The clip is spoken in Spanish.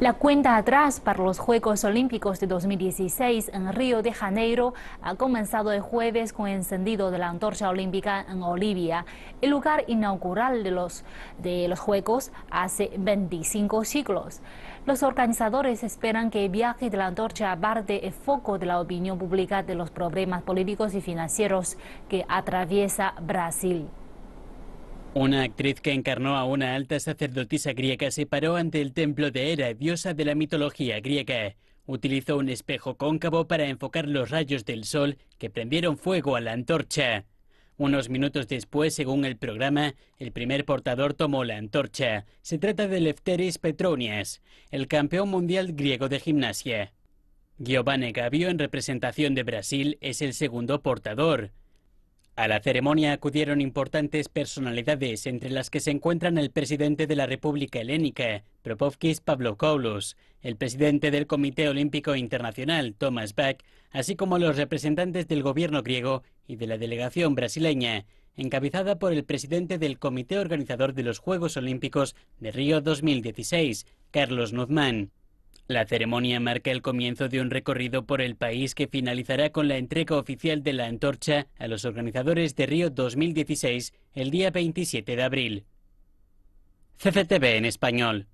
La cuenta atrás para los Juegos Olímpicos de 2016 en Río de Janeiro ha comenzado el jueves con el encendido de la antorcha olímpica en Olivia, el lugar inaugural de los, de los Juegos hace 25 siglos. Los organizadores esperan que el viaje de la antorcha abarque el foco de la opinión pública de los problemas políticos y financieros que atraviesa Brasil. Una actriz que encarnó a una alta sacerdotisa griega se paró ante el templo de Hera, diosa de la mitología griega. Utilizó un espejo cóncavo para enfocar los rayos del sol que prendieron fuego a la antorcha. Unos minutos después, según el programa, el primer portador tomó la antorcha. Se trata de Lefteris Petronias, el campeón mundial griego de gimnasia. Giovanni Gavio, en representación de Brasil, es el segundo portador. A la ceremonia acudieron importantes personalidades, entre las que se encuentran el presidente de la República Helénica, Propovkis Pavlokoulos, el presidente del Comité Olímpico Internacional, Thomas Bach, así como los representantes del gobierno griego y de la delegación brasileña, encabezada por el presidente del Comité Organizador de los Juegos Olímpicos de Río 2016, Carlos Nuzmán. La ceremonia marca el comienzo de un recorrido por el país que finalizará con la entrega oficial de la antorcha a los organizadores de Río 2016 el día 27 de abril. CCTV en español.